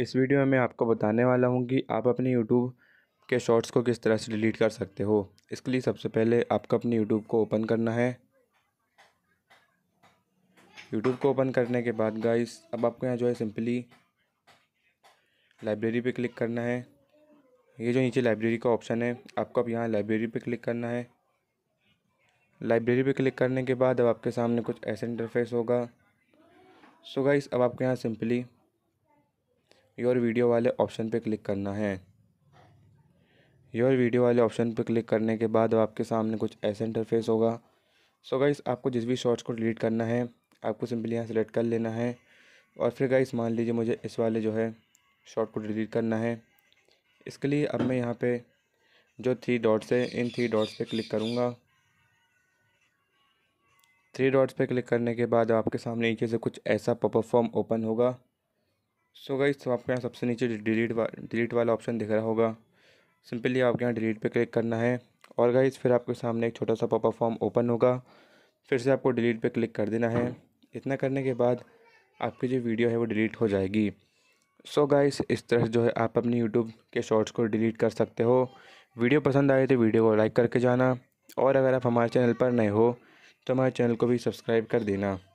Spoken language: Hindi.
इस वीडियो में मैं आपको बताने वाला हूँ कि आप अपने यूट्यूब के शॉर्ट्स को किस तरह से डिलीट कर सकते हो इसके लिए सबसे पहले आपको अपने यूट्यूब को ओपन करना है यूट्यूब को ओपन करने के बाद गाइस अब आपको यहाँ जो है सिंपली लाइब्रेरी पे क्लिक करना है ये जो नीचे लाइब्रेरी का ऑप्शन है आपको अब यहाँ लाइब्रेरी पे क्लिक करना है लाइब्रेरी पे क्लिक करने के बाद अब आपके सामने कुछ ऐसा इंटरफेस होगा सो गाइस अब आपको यहाँ सिंपली योर वीडियो वाले ऑप्शन पर क्लिक करना है योर वीडियो वाले ऑप्शन पर क्लिक करने के बाद आपके सामने कुछ ऐसा इंटरफेस होगा सो so गाइस आपको जिस भी शॉर्ट्स को डिलीट करना है आपको सिंपली यहाँ सेलेक्ट कर लेना है और फिर गाइस मान लीजिए मुझे इस वाले जो है शॉर्ट को डिलीट करना है इसके लिए अब मैं यहाँ पे जो थ्री डॉट्स है इन थ्री डॉट्स पे क्लिक करूँगा थ्री डॉट्स पे क्लिक करने के बाद आपके सामने नीचे से कुछ ऐसा पॉपअप फॉर्म ओपन होगा सो गई तो आपके यहाँ सबसे नीचे डिलीट वा डिलीट वाला ऑप्शन दिख रहा होगा सिंपली आपके यहाँ डिलीट पे क्लिक करना है और गई फिर आपके सामने एक छोटा सा पॉपअप फॉर्म ओपन होगा फिर से आपको डिलीट पे क्लिक कर देना है इतना करने के बाद आपकी जो वीडियो है वो डिलीट हो जाएगी सो so गाइस इस तरह से जो है आप अपने यूट्यूब के शॉर्ट्स को डिलीट कर सकते हो वीडियो पसंद आए तो वीडियो को लाइक करके जाना और अगर आप हमारे चैनल पर नए हो तो हमारे चैनल को भी सब्सक्राइब कर देना